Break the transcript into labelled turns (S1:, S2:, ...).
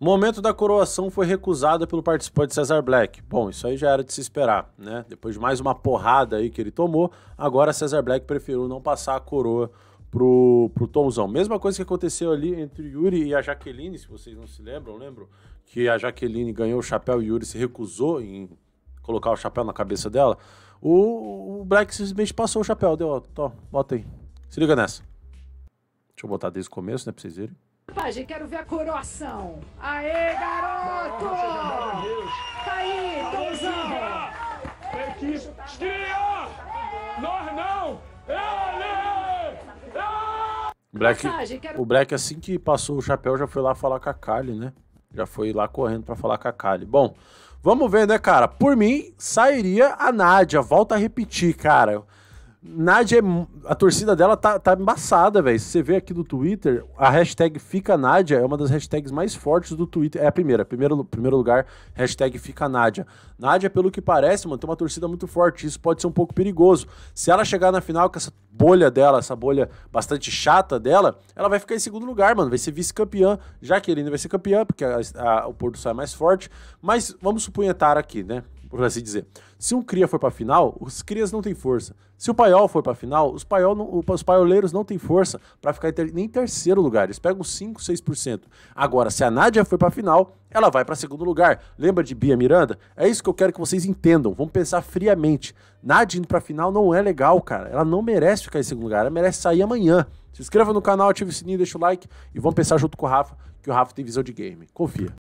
S1: Momento da coroação foi recusado pelo participante Cesar Black. Bom, isso aí já era de se esperar, né? Depois de mais uma porrada aí que ele tomou, agora Cesar Black preferiu não passar a coroa pro, pro Tomzão. Mesma coisa que aconteceu ali entre Yuri e a Jaqueline, se vocês não se lembram, lembro? Que a Jaqueline ganhou o chapéu e Yuri se recusou em colocar o chapéu na cabeça dela. O, o Black simplesmente passou o chapéu, deu, ó, bota aí. Se liga nessa. Deixa eu botar desde o começo, né, pra vocês verem. Pajem, quero ver a coroação. Aê, garoto! Tá aí, Tomzão! Perquista! Estria! Nós não! Ele!
S2: Black, O
S1: Black, assim que passou o chapéu, já foi lá falar com a Carly, né? Já foi lá correndo para falar com a Kali. Bom, vamos ver, né, cara? Por mim, sairia a Nádia. Volta a repetir, cara. Nádia, é a torcida dela tá, tá embaçada, velho. Se você vê aqui do Twitter, a hashtag Fica Nádia é uma das hashtags mais fortes do Twitter. É a primeira. Primeiro, primeiro lugar, hashtag Fica Nádia. Nádia, pelo que parece, mano, tem uma torcida muito forte. Isso pode ser um pouco perigoso. Se ela chegar na final com essa bolha dela, essa bolha bastante chata dela, ela vai ficar em segundo lugar, mano. Vai ser vice-campeã, já que ele ainda vai ser campeã, porque a, a, o Porto sai mais forte. Mas vamos supunhetar aqui, né? por assim dizer. Se um cria for para a final, os crias não têm força. Se o paiol for para a final, os, paiol não, os paioleiros não têm força para ficar ter, nem terceiro lugar. Eles pegam 5, 6%. Agora, se a Nádia for para a final, ela vai para segundo lugar. Lembra de Bia Miranda? É isso que eu quero que vocês entendam. Vamos pensar friamente. Nádia indo para a final não é legal, cara. Ela não merece ficar em segundo lugar. Ela merece sair amanhã. Se inscreva no canal, ative o sininho, deixa o like e vamos pensar junto com o Rafa, que o Rafa tem visão de game. Confia.